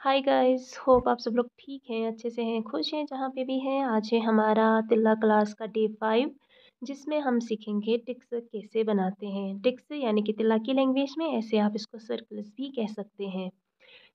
hi guys hope आप सब लोग ठीक हैं अच्छे से हैं खुश हैं जहाँ पे भी हैं आज है हमारा तिल्ला क्लास का डे फाइव जिसमें हम सीखेंगे टिक्स कैसे बनाते हैं टिक्स यानी कि तिल्ला की लैंग्वेज में ऐसे आप इसको सर्कल्स भी कह सकते हैं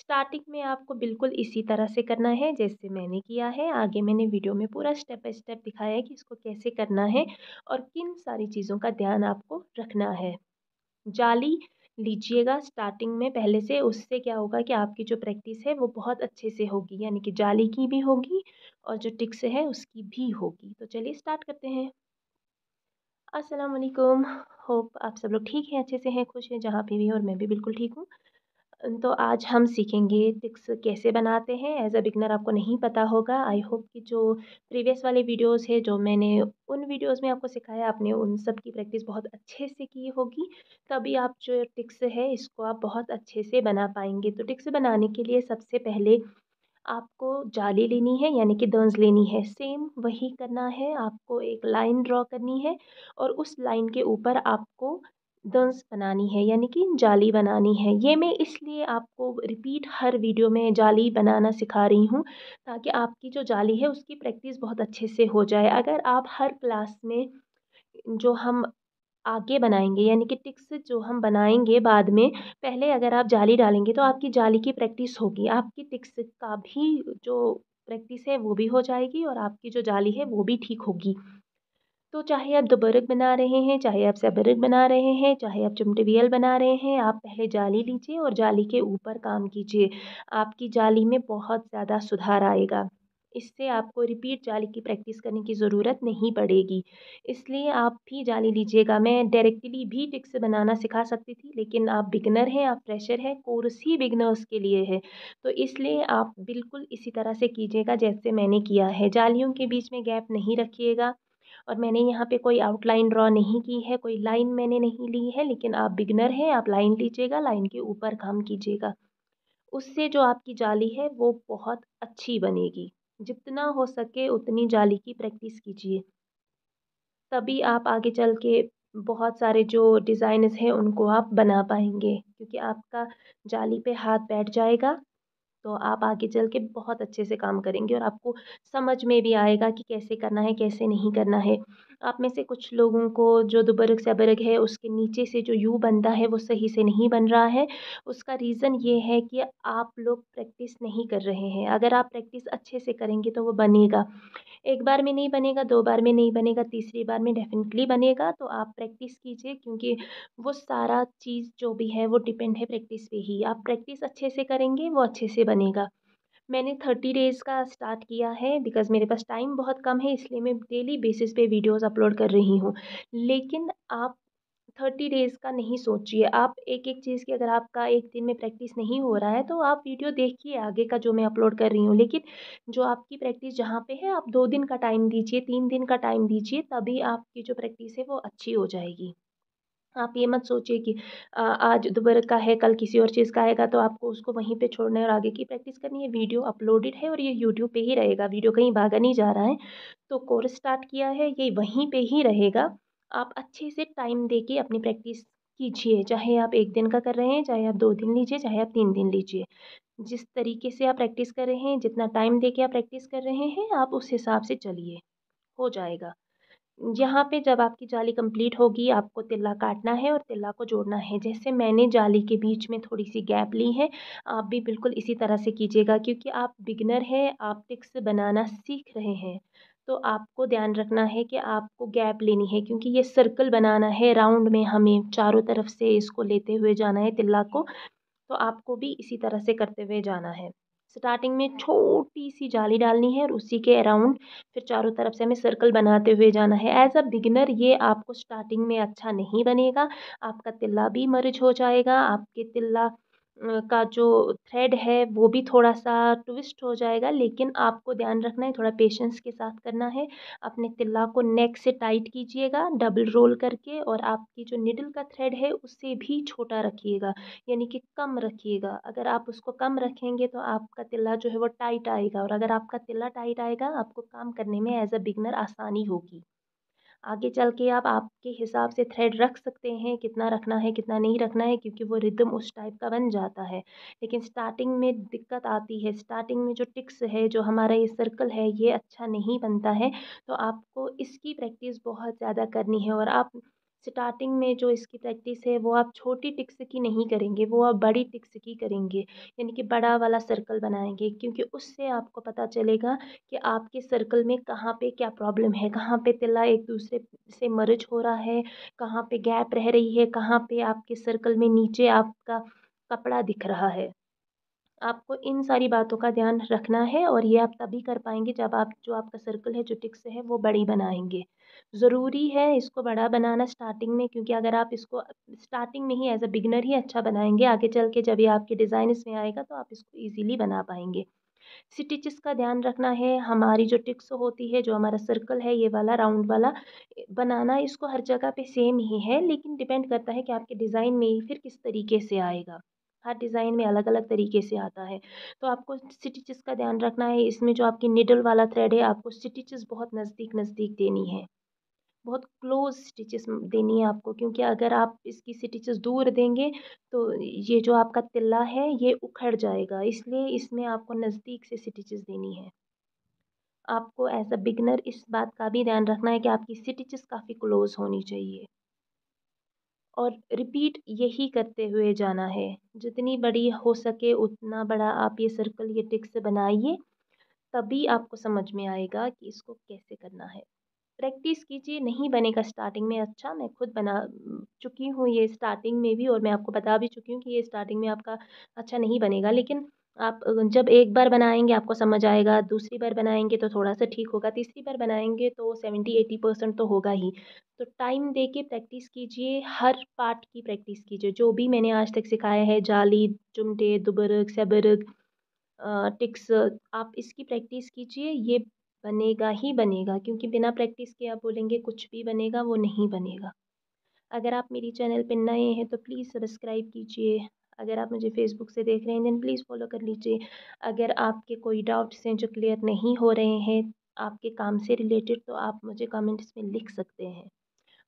स्टार्टिंग में आपको बिल्कुल इसी तरह से करना है जैसे मैंने किया है आगे मैंने वीडियो में पूरा स्टेप बाई स्टेप दिखाया है कि इसको कैसे करना है और किन सारी चीज़ों का ध्यान आपको रखना है जाली लीजिएगा स्टार्टिंग में पहले से उससे क्या होगा कि आपकी जो प्रैक्टिस है वो बहुत अच्छे से होगी यानी कि जाली की भी होगी और जो टिक्स है उसकी भी होगी तो चलिए स्टार्ट करते हैं अस्सलाम वालेकुम होप आप सब लोग ठीक हैं अच्छे से हैं खुश हैं जहाँ पे भी और मैं भी बिल्कुल ठीक हूँ तो आज हम सीखेंगे पिक्स कैसे बनाते हैं एज अ बिगनर आपको नहीं पता होगा आई होप कि जो प्रीवियस वाले वीडियोस है जो मैंने उन वीडियोस में आपको सिखाया आपने उन सब की प्रैक्टिस बहुत अच्छे से की होगी तभी आप जो टिक्स है इसको आप बहुत अच्छे से बना पाएंगे तो टिक्स बनाने के लिए सबसे पहले आपको जाली लेनी है यानी कि दंज लेनी है सेम वही करना है आपको एक लाइन ड्रॉ करनी है और उस लाइन के ऊपर आपको दंस बनानी है यानी कि जाली बनानी है ये मैं इसलिए आपको रिपीट हर वीडियो में जाली बनाना सिखा रही हूँ ताकि आपकी जो जाली है उसकी प्रैक्टिस बहुत अच्छे से हो जाए अगर आप हर क्लास में जो हम आगे बनाएंगे यानी कि टिक्स जो हम बनाएंगे बाद में पहले अगर आप जाली डालेंगे तो आपकी जाली की प्रैक्टिस होगी आपकी टिक्स का भी जो प्रैक्टिस है वो भी हो जाएगी और आपकी जो जाली है वो भी ठीक होगी तो चाहे आप दो बना रहे हैं चाहे आप सेबरक बना रहे हैं चाहे आप चिमटिवियल बना रहे हैं आप पहले जाली लीजिए और जाली के ऊपर काम कीजिए आपकी जाली में बहुत ज़्यादा सुधार आएगा इससे आपको रिपीट जाली की प्रैक्टिस करने की ज़रूरत नहीं पड़ेगी इसलिए आप भी जाली लीजिएगा मैं डायरेक्टली भी टिक्स बनाना सिखा सकती थी लेकिन आप बिगनर हैं आप फ्रेशर हैं कोर्स ही बिगनर्स के लिए है तो इसलिए आप बिल्कुल इसी तरह से कीजिएगा जैसे मैंने किया है जालियों के बीच में गैप नहीं रखिएगा और मैंने यहाँ पे कोई आउटलाइन ड्रॉ नहीं की है कोई लाइन मैंने नहीं ली है लेकिन आप बिगनर हैं आप लाइन लीजिएगा लाइन के ऊपर काम कीजिएगा उससे जो आपकी जाली है वो बहुत अच्छी बनेगी जितना हो सके उतनी जाली की प्रैक्टिस कीजिए तभी आप आगे चल के बहुत सारे जो डिज़ाइनस हैं उनको आप बना पाएंगे क्योंकि आपका जाली पे हाथ बैठ जाएगा तो आप आगे चल के बहुत अच्छे से काम करेंगे और आपको समझ में भी आएगा कि कैसे करना है कैसे नहीं करना है आप में से कुछ लोगों को जो दुबर्ग सबर्ग है उसके नीचे से जो यू बनता है वो सही से नहीं बन रहा है उसका रीज़न ये है कि आप लोग प्रैक्टिस नहीं कर रहे हैं अगर आप प्रैक्टिस अच्छे से करेंगे तो वो बनेगा एक बार में नहीं बनेगा दो बार में नहीं बनेगा तीसरी बार में डेफ़िनेटली बनेगा तो आप प्रैक्टिस कीजिए क्योंकि वो सारा चीज़ जो भी है वो डिपेंड है प्रैक्टिस पे ही आप प्रैक्टिस अच्छे से करेंगे वो अच्छे से बनेगा मैंने थर्टी डेज़ का स्टार्ट किया है बिकॉज़ मेरे पास टाइम बहुत कम है इसलिए मैं डेली बेसिस पे वीडियोस अपलोड कर रही हूँ लेकिन आप थर्टी डेज़ का नहीं सोचिए आप एक एक चीज़ की अगर आपका एक दिन में प्रैक्टिस नहीं हो रहा है तो आप वीडियो देखिए आगे का जो मैं अपलोड कर रही हूँ लेकिन जो आपकी प्रैक्टिस जहाँ पे है आप दो दिन का टाइम दीजिए तीन दिन का टाइम दीजिए तभी आपकी जो प्रैक्टिस है वो अच्छी हो जाएगी आप ये मत सोचिए कि आज दोपहर का है कल किसी और चीज़ का आएगा तो आपको उसको वहीं पे छोड़ना है और आगे की प्रैक्टिस करनी है वीडियो अपलोडेड है और ये यूट्यूब पे ही रहेगा वीडियो कहीं भागा नहीं जा रहा है तो कोर्स स्टार्ट किया है ये वहीं पे ही रहेगा आप अच्छे से टाइम दे के अपनी प्रैक्टिस कीजिए चाहे आप एक दिन का कर रहे हैं चाहे आप दो दिन लीजिए चाहे आप तीन दिन लीजिए जिस तरीके से आप प्रैक्टिस कर रहे हैं जितना टाइम दे के आप प्रैक्टिस कर रहे हैं आप उस हिसाब से चलिए हो जाएगा यहाँ पे जब आपकी जाली कंप्लीट होगी आपको तिल्ला काटना है और तिल्ला को जोड़ना है जैसे मैंने जाली के बीच में थोड़ी सी गैप ली है आप भी बिल्कुल इसी तरह से कीजिएगा क्योंकि आप बिगनर हैं आप टिक्स बनाना सीख रहे हैं तो आपको ध्यान रखना है कि आपको गैप लेनी है क्योंकि ये सर्कल बनाना है राउंड में हमें चारों तरफ से इसको लेते हुए जाना है तिल्ला को तो आपको भी इसी तरह से करते हुए जाना है स्टार्टिंग में छोटी सी जाली डालनी है और उसी के अराउंड फिर चारों तरफ से हमें सर्कल बनाते हुए जाना है एज अ बिगिनर ये आपको स्टार्टिंग में अच्छा नहीं बनेगा आपका तिल्ला भी मर्ज हो जाएगा आपके तिल्ला का जो थ्रेड है वो भी थोड़ा सा ट्विस्ट हो जाएगा लेकिन आपको ध्यान रखना है थोड़ा पेशेंस के साथ करना है अपने तिल्ला को नेक से टाइट कीजिएगा डबल रोल करके और आपकी जो निडल का थ्रेड है उससे भी छोटा रखिएगा यानी कि कम रखिएगा अगर आप उसको कम रखेंगे तो आपका तिल्ला जो है वो टाइट आएगा और अगर आपका तिल्ला टाइट आएगा आपको काम करने में एज अ बिगनर आसानी होगी आगे चल के आप आपके हिसाब से थ्रेड रख सकते हैं कितना रखना है कितना नहीं रखना है क्योंकि वो रिदम उस टाइप का बन जाता है लेकिन स्टार्टिंग में दिक्कत आती है स्टार्टिंग में जो टिक्स है जो हमारा ये सर्कल है ये अच्छा नहीं बनता है तो आपको इसकी प्रैक्टिस बहुत ज़्यादा करनी है और आप स्टार्टिंग में जो इसकी प्रैक्टिस है वो आप छोटी टिक्स की नहीं करेंगे वो आप बड़ी टिक्स की करेंगे यानी कि बड़ा वाला सर्कल बनाएंगे क्योंकि उससे आपको पता चलेगा कि आपके सर्कल में कहाँ पे क्या प्रॉब्लम है कहाँ पे तिल्ला एक दूसरे से मर्ज हो रहा है कहाँ पे गैप रह रही है कहाँ पे आपके सर्कल में नीचे आपका कपड़ा दिख रहा है आपको इन सारी बातों का ध्यान रखना है और ये आप तभी कर पाएंगे जब आप जो आपका सर्कल है जो टिक्स है वो बड़ी बनाएंगे ज़रूरी है इसको बड़ा बनाना स्टार्टिंग में क्योंकि अगर आप इसको स्टार्टिंग में ही एज़ अ बिगनर ही अच्छा बनाएंगे आगे चल के जब ये आपके डिज़ाइन इसमें आएगा तो आप इसको ईज़िली बना पाएंगे स्टिचेस का ध्यान रखना है हमारी जो टिक्स होती है जो हमारा सर्कल है ये वाला राउंड वाला बनाना इसको हर जगह पे सेम ही है लेकिन डिपेंड करता है कि आपके डिज़ाइन में ही फिर किस तरीके से आएगा हर डिज़ाइन में अलग अलग तरीके से आता है तो आपको स्टिचेस का ध्यान रखना है इसमें जो आपकी निडल वाला थ्रेड है आपको स्टिचेस बहुत नज़दीक नज़दीक देनी है बहुत क्लोज़ स्टिचेस देनी है आपको क्योंकि अगर आप इसकी स्टिचेस दूर देंगे तो ये जो आपका तिल्ला है ये उखड़ जाएगा इसलिए इसमें आपको नज़दीक से स्टिचेस देनी है आपको एज अ बिगनर इस बात का भी ध्यान रखना है कि आपकी स्टिचेस काफ़ी क्लोज़ होनी चाहिए और रिपीट यही करते हुए जाना है जितनी बड़ी हो सके उतना बड़ा आप ये सर्कल ये टिक्स बनाइए तभी आपको समझ में आएगा कि इसको कैसे करना है प्रैक्टिस कीजिए नहीं बनेगा स्टार्टिंग में अच्छा मैं खुद बना चुकी हूँ ये स्टार्टिंग में भी और मैं आपको बता भी चुकी हूँ कि ये स्टार्टिंग में आपका अच्छा नहीं बनेगा लेकिन आप जब एक बार बनाएंगे आपको समझ आएगा दूसरी बार बनाएंगे तो थोड़ा सा ठीक होगा तीसरी बार बनाएंगे तो सेवेंटी एटी परसेंट तो होगा ही तो टाइम दे के प्रैक्टिस कीजिए हर पार्ट की प्रैक्टिस कीजिए जो भी मैंने आज तक सिखाया है जाली चुमटे दुबरग सबरक टिक्स आप इसकी प्रैक्टिस कीजिए ये बनेगा ही बनेगा क्योंकि बिना प्रैक्टिस के आप बोलेंगे कुछ भी बनेगा वो नहीं बनेगा अगर आप मेरी चैनल पर नए हैं तो प्लीज़ सब्सक्राइब कीजिए अगर आप मुझे फेसबुक से देख रहे हैं दैन प्लीज़ फॉलो कर लीजिए अगर आपके कोई डाउट्स हैं जो क्लियर नहीं हो रहे हैं आपके काम से रिलेटेड तो आप मुझे कमेंट्स में लिख सकते हैं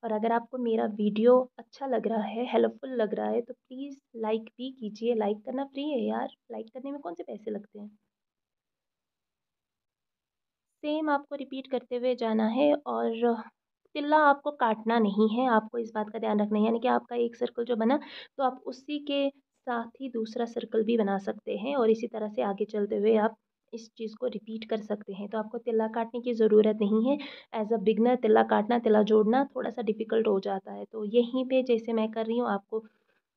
और अगर आपको मेरा वीडियो अच्छा लग रहा है हेल्पफुल लग रहा है तो प्लीज़ लाइक भी कीजिए लाइक करना फ्री है यार लाइक करने में कौन से पैसे लगते हैं सेम आपको रिपीट करते हुए जाना है और तिल्ला आपको काटना नहीं है आपको इस बात का ध्यान रखना है यानी कि आपका एक सर्कल जो बना तो आप उसी के साथ ही दूसरा सर्कल भी बना सकते हैं और इसी तरह से आगे चलते हुए आप इस चीज़ को रिपीट कर सकते हैं तो आपको तिल्ला काटने की ज़रूरत नहीं है एज अ बिगनर तिल्ला काटना तिल्ला जोड़ना थोड़ा सा डिफ़िकल्ट हो जाता है तो यहीं पे जैसे मैं कर रही हूँ आपको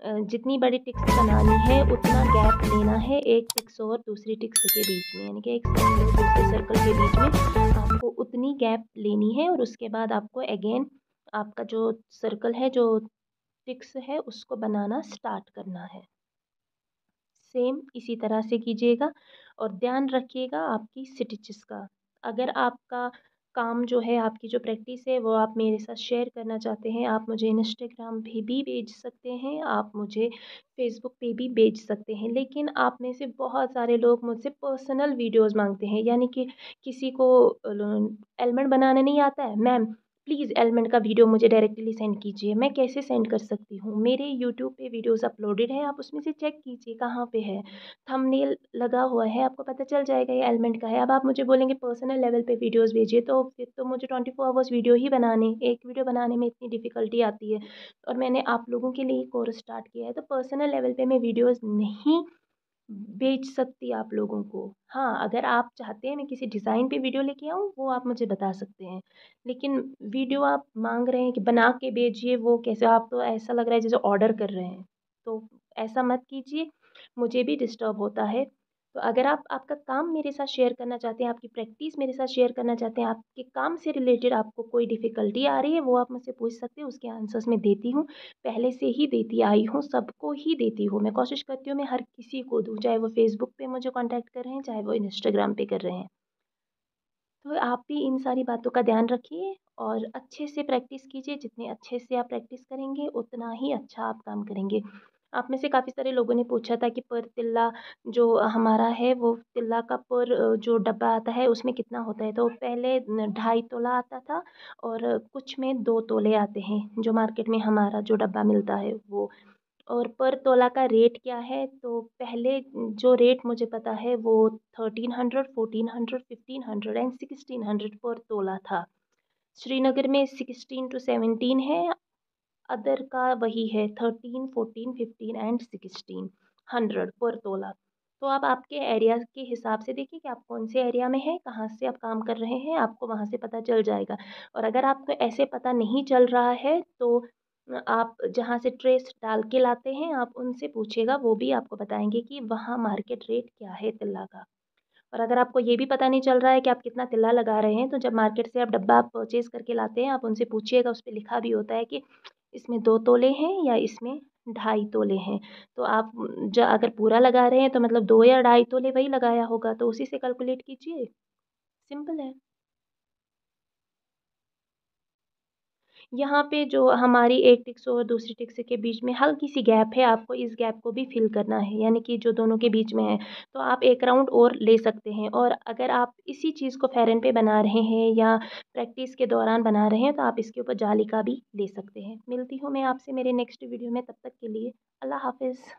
जितनी बड़ी टिक्स बनानी है उतना गैप लेना है एक टिक्स और दूसरी टिक्स के बीच में यानी कि एक सर्कल और दूसरे सर्कल के बीच में आपको उतनी गैप लेनी है और उसके बाद आपको अगेन आपका जो सर्कल है जो टिक्स है उसको बनाना स्टार्ट करना है सेम इसी तरह से कीजिएगा और ध्यान रखिएगा आपकी स्टिचेस का अगर आपका काम जो है आपकी जो प्रैक्टिस है वो आप मेरे साथ शेयर करना चाहते हैं आप मुझे इंस्टाग्राम पे भी भेज सकते हैं आप मुझे फेसबुक पे भी भेज सकते हैं लेकिन आप में से बहुत सारे लोग मुझसे पर्सनल वीडियोज़ मांगते हैं यानी कि किसी को एलमेंट बनाना नहीं आता है मैम प्लीज़ एलिमेंट का वीडियो मुझे डायरेक्टली सेंड कीजिए मैं कैसे सेंड कर सकती हूँ मेरे यूट्यूब पे वीडियोस अपलोडेड हैं आप उसमें से चेक कीजिए कहाँ पे है थंबनेल लगा हुआ है आपको पता चल जाएगा ये एलिमेंट का है अब आप मुझे बोलेंगे पर्सनल लेवल पे वीडियोस भेजिए तो फिर तो मुझे ट्वेंटी फोर आवर्स वीडियो ही बनाने एक वीडियो बनाने में इतनी डिफ़िकल्टी आती है और मैंने आप लोगों के लिए कोर्स स्टार्ट किया है तो पर्सनल लेवल पर मैं वीडियोज़ नहीं बेच सकती आप लोगों को हाँ अगर आप चाहते हैं मैं किसी डिज़ाइन पे वीडियो लेके आऊँ वो आप मुझे बता सकते हैं लेकिन वीडियो आप मांग रहे हैं कि बना के भेजिए वो कैसे आप तो ऐसा लग रहा है जैसे ऑर्डर कर रहे हैं तो ऐसा मत कीजिए मुझे भी डिस्टर्ब होता है तो अगर आप आपका काम मेरे साथ शेयर करना चाहते हैं आपकी प्रैक्टिस मेरे साथ शेयर करना चाहते हैं आपके काम से रिलेटेड आपको कोई डिफ़िकल्टी आ रही है वो आप मुझसे पूछ सकते हैं उसके आंसर्स मैं देती हूँ पहले से ही देती आई हूँ सबको ही देती हूँ मैं कोशिश करती हूँ मैं हर किसी को दूँ चाहे वो फेसबुक पर मुझे कॉन्टैक्ट कर रहे हैं चाहे वो इंस्टाग्राम पर कर रहे हैं तो आप भी इन सारी बातों का ध्यान रखिए और अच्छे से प्रैक्टिस कीजिए जितने अच्छे से आप प्रैक्टिस करेंगे उतना ही अच्छा आप काम करेंगे आप में से काफ़ी सारे लोगों ने पूछा था कि पर तिल्ला जो हमारा है वो तिल्ला का पर जो डब्बा आता है उसमें कितना होता है तो पहले ढाई तोला आता था और कुछ में दो तोले आते हैं जो मार्केट में हमारा जो डब्बा मिलता है वो और पर तोला का रेट क्या है तो पहले जो रेट मुझे पता है वो thirteen hundred fourteen hundred fifteen hundred and sixteen hundred पर तोला था श्रीनगर में सिक्सटीन टू सेवेंटीन है अदर का वही है thirteen fourteen fifteen and sixteen hundred पर तोला तो आप आपके एरिया के हिसाब से देखिए कि आप कौन से एरिया में हैं कहाँ से आप काम कर रहे हैं आपको वहाँ से पता चल जाएगा और अगर आपको ऐसे पता नहीं चल रहा है तो आप जहाँ से ट्रेस डाल के लाते हैं आप उनसे पूछिएगा वो भी आपको बताएंगे कि वहाँ मार्केट रेट क्या है तिल्ला का और अगर आपको ये भी पता नहीं चल रहा है कि आप कितना तिल्ला लगा रहे हैं तो जब मार्केट से आप डब्बा परचेज़ करके लाते हैं आप उनसे पूछिएगा उस पर लिखा भी होता है कि इसमें दो तोले हैं या इसमें ढाई तोले हैं तो आप जो अगर पूरा लगा रहे हैं तो मतलब दो या ढाई तोले वही लगाया होगा तो उसी से कैलकुलेट कीजिए सिंपल है यहाँ पे जो हमारी एक टिक्स और दूसरी टिक्स के बीच में हल्की सी गैप है आपको इस गैप को भी फिल करना है यानी कि जो दोनों के बीच में है तो आप एक राउंड और ले सकते हैं और अगर आप इसी चीज़ को फ़ेरन पे बना रहे हैं या प्रैक्टिस के दौरान बना रहे हैं तो आप इसके ऊपर जाली का भी ले सकते हैं मिलती हूँ मैं आपसे मेरे नेक्स्ट वीडियो में तब तक के लिए अल्लाह हाफिज़